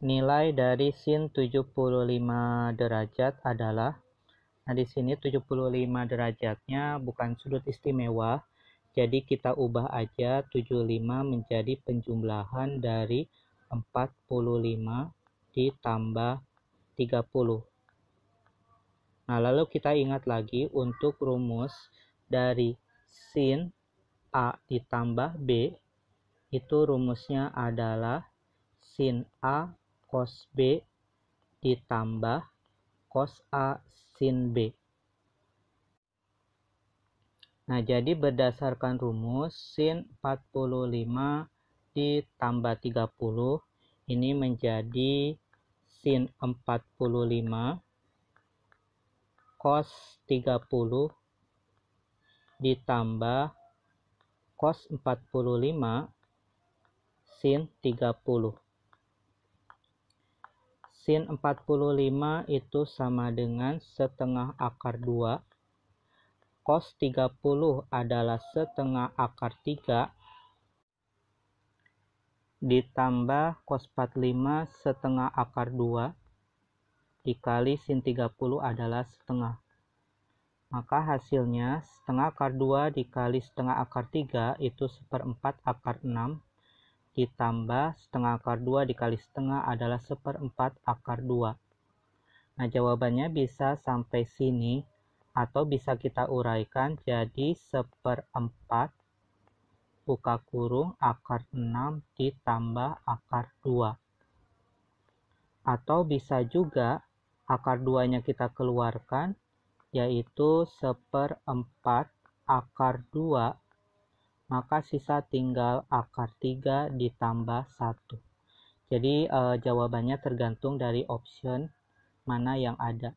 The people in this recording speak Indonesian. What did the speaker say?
nilai dari sin 75 derajat adalah nah di sini 75 derajatnya bukan sudut istimewa jadi kita ubah aja 75 menjadi penjumlahan dari 45 ditambah 30 nah lalu kita ingat lagi untuk rumus dari sin A ditambah B itu rumusnya adalah sin A cos B ditambah cos A sin B. Nah, jadi berdasarkan rumus sin 45 ditambah 30 ini menjadi sin 45 cos 30 ditambah cos 45 sin 30. Sin 45 itu sama dengan setengah akar 2. Cos 30 adalah setengah akar 3. Ditambah cos 45 setengah akar 2. Dikali sin 30 adalah setengah. Maka hasilnya setengah akar 2 dikali setengah akar 3 itu seperempat akar 6 ditambah setengah akar 2 dikali setengah adalah seperempat akar 2. Nah, jawabannya bisa sampai sini atau bisa kita uraikan jadi seperempat buka kurung akar 6 ditambah akar 2. Atau bisa juga akar 2-nya kita keluarkan yaitu seperempat akar 2 maka sisa tinggal akar 3 ditambah 1. Jadi e, jawabannya tergantung dari option mana yang ada.